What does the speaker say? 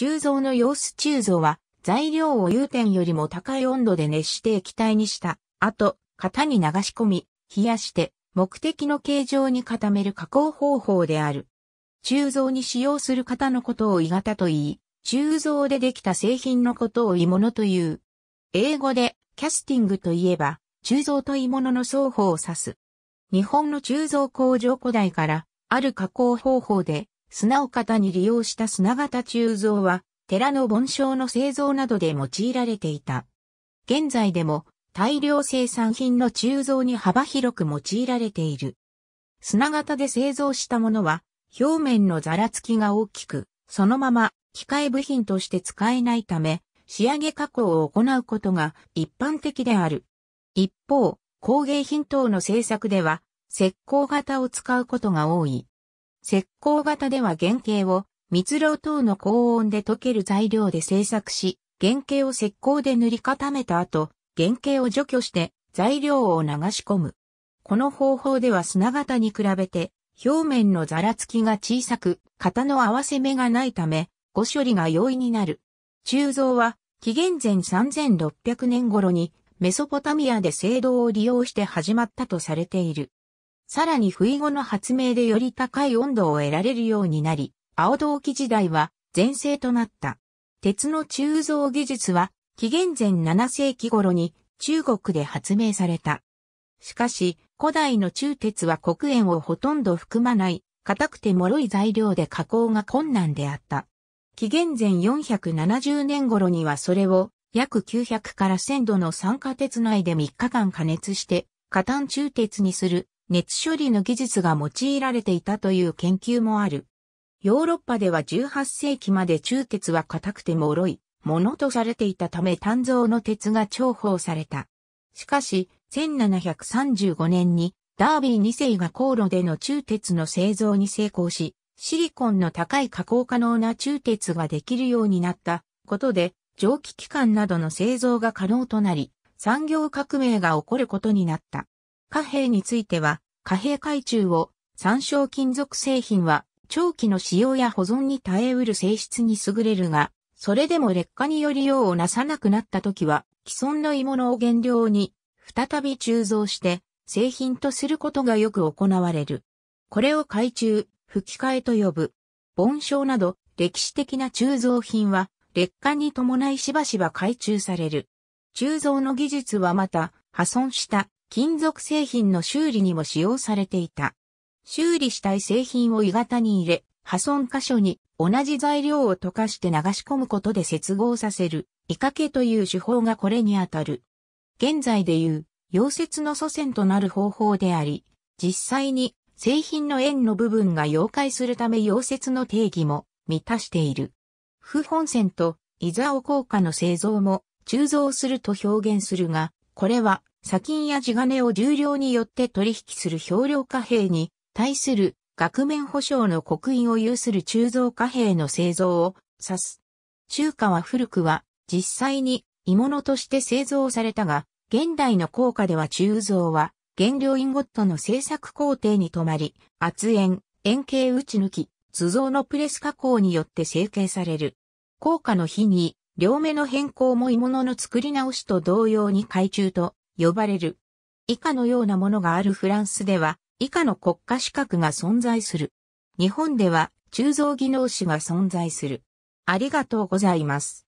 鋳造の様子鋳造は、材料を融点よりも高い温度で熱して液体にした、後、型に流し込み、冷やして、目的の形状に固める加工方法である。鋳造に使用する型のことを鋳型と言い、鋳造でできた製品のことを鋳物という。英語で、キャスティングといえば、鋳造と鋳物の双方を指す。日本の鋳造工場古代から、ある加工方法で、砂を型に利用した砂型鋳造は、寺の盆栽の製造などで用いられていた。現在でも大量生産品の鋳造に幅広く用いられている。砂型で製造したものは、表面のざらつきが大きく、そのまま機械部品として使えないため、仕上げ加工を行うことが一般的である。一方、工芸品等の製作では、石膏型を使うことが多い。石膏型では原型を蜜蝋等の高温で溶ける材料で製作し、原型を石膏で塗り固めた後、原型を除去して材料を流し込む。この方法では砂型に比べて表面のざらつきが小さく、型の合わせ目がないため、ご処理が容易になる。鋳造は紀元前3600年頃にメソポタミアで青銅を利用して始まったとされている。さらに不意後の発明でより高い温度を得られるようになり、青銅器時代は前世となった。鉄の鋳造技術は紀元前7世紀頃に中国で発明された。しかし、古代の中鉄は黒鉛をほとんど含まない、硬くて脆い材料で加工が困難であった。紀元前470年頃にはそれを約900から1000度の酸化鉄内で3日間加熱して、加炭中鉄にする熱処理の技術が用いられていたという研究もある。ヨーロッパでは18世紀まで中鉄は硬くて脆いものとされていたため炭造の鉄が重宝された。しかし、1735年にダービー2世が航路での中鉄の製造に成功し、シリコンの高い加工可能な中鉄ができるようになったことで、蒸気機関などの製造が可能となり、産業革命が起こることになった。貨幣については、貨幣海中を参照金属製品は長期の使用や保存に耐えうる性質に優れるが、それでも劣化により用をなさなくなった時は、既存の鋳物を原料に再び鋳造して製品とすることがよく行われる。これを海中、吹き替えと呼ぶ。盆章など歴史的な鋳造品は劣化に伴いしばしば海中される。鋳造の技術はまた破損した金属製品の修理にも使用されていた。修理したい製品を鋳型に入れ、破損箇所に同じ材料を溶かして流し込むことで接合させる、イカケという手法がこれにあたる。現在でいう、溶接の祖先となる方法であり、実際に製品の円の部分が溶解するため溶接の定義も満たしている。不本線とイザオ効果の製造も鋳造すると表現するが、これは砂金や地金を重量によって取引する氷量貨幣に対する額面保証の刻印を有する鋳造貨幣の製造を指す。中華は古くは実際に鋳物として製造されたが、現代の硬貨では鋳造は原料インゴットの製作工程に止まり、圧縁、円形打ち抜き、図像のプレス加工によって成形される。硬貨の日に両目の変更も鋳物の作り直しと同様に海中と呼ばれる。以下のようなものがあるフランスでは、以下の国家資格が存在する。日本では、鋳造技能士が存在する。ありがとうございます。